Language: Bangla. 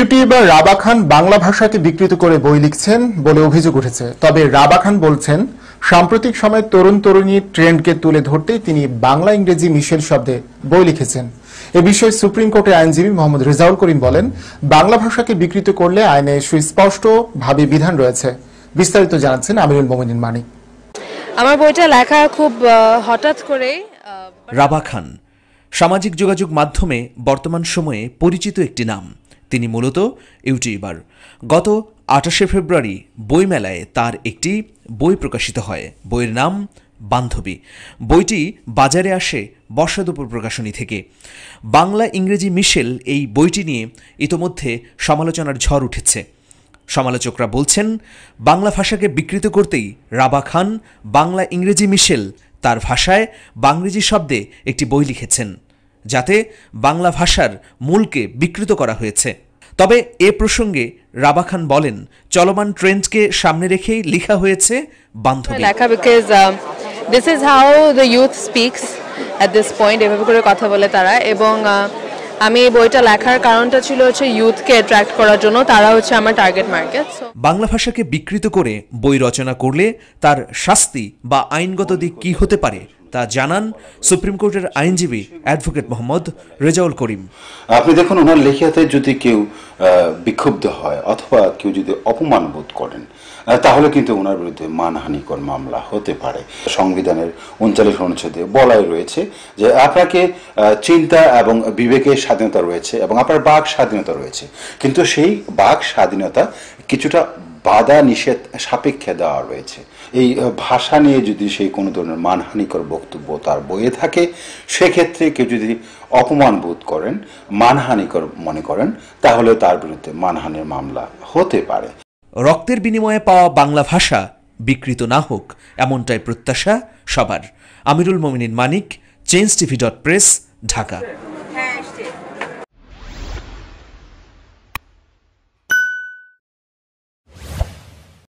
ইউটিউবার রাবা খান বাংলা ভাষাকে বিকৃত করে বই লিখছেন বলে অভিযোগ উঠেছে তবে রাবা খান বলছেন সাম্প্রতিক সময়ে তরুণ তরুণীর ট্রেন্ডকে তুলে ধরতে তিনি বাংলা ইংরেজি মিশেল শব্দে বই লিখেছেন এ বিষয়ে সুপ্রিম কোর্টের আইনজীবী মোহাম্মদ রেজাউল করিম বলেন বাংলা ভাষাকে বিকৃত করলে আইনে সুস্পষ্টভাবে বিধান রয়েছে বিস্তারিত জানাচ্ছেন আমিরুল মোমিনিন মানি আমার বইটা লেখা খুব হঠাৎ করে রাবা খান সামাজিক যোগাযোগ মাধ্যমে বর্তমান সময়ে পরিচিত একটি নাম তিনি মূলত ইউটিউবার গত আঠাশে ফেব্রুয়ারি বইমেলায় তার একটি বই প্রকাশিত হয় বইয়ের নাম বান্ধবী বইটি বাজারে আসে দুপুর প্রকাশনী থেকে বাংলা ইংরেজি মিশেল এই বইটি নিয়ে ইতোমধ্যে সমালোচনার ঝড় উঠেছে সমালোচকরা বলছেন বাংলা ভাষাকে বিকৃত করতেই রাবা খান বাংলা ইংরেজি মিশেল তার ভাষায় বাংরেজি শব্দে একটি বই লিখেছেন যাতে বাংলা ভাষার মূলকে বিকৃত করা হয়েছে তবে এ প্রসঙ্গে রাবা খান বলেন চলমান ট্রেন্ডকে সামনে রেখেই লেখা হয়েছে বান্ধবী লেখা because this is how the youth speaks at this point এভাবে করে কথা বলে তারা এবং আমি এই বইটা লেখার কারণটা ছিল হচ্ছে ইউথকে অ্যাট্রাক্ট করার জন্য তারা হচ্ছে আমার টার্গেট মার্কেট বাংলা ভাষাকে বিকৃত করে বই রচনা করলে তার শাস্তি বা আইনগত দিক কি হতে পারে তা জানান সুপ্রিম কোর্টের আইনজীবী অ্যাডভোকেট মোহাম্মদ রেজাউল করিম আপনি দেখুন ওনার লেখিয়াতে যদি কেউ বিক্ষুব্ধ হয় অথবা কেউ যদি অপমান বোধ করেন তাহলে কিন্তু ওনার বিরুদ্ধে মানহানিকর মামলা হতে পারে সংবিধানের উনচাল্লিশ অনুচ্ছেদে বলাই রয়েছে যে আপনাকে চিন্তা এবং বিবেকের স্বাধীনতা রয়েছে এবং আপনার বাক স্বাধীনতা রয়েছে কিন্তু সেই বাক স্বাধীনতা কিছুটা বাধা নিষেধ সাপেক্ষে দেওয়া রয়েছে এই ভাষা নিয়ে যদি সেই কোনো ধরনের মানহানিকর বক্তব্য তার বইয়ে থাকে সেক্ষেত্রে কেউ যদি অপমান বোধ করেন মানহানিকর মনে করেন তাহলে তার বিরুদ্ধে মানহানির মামলা হতে পারে রক্তের বিনিময়ে পাওয়া বাংলা ভাষা বিকৃত না হোক এমনটাই প্রত্যাশা সবার Amirul Mominin Manik change TV dot press Dhaka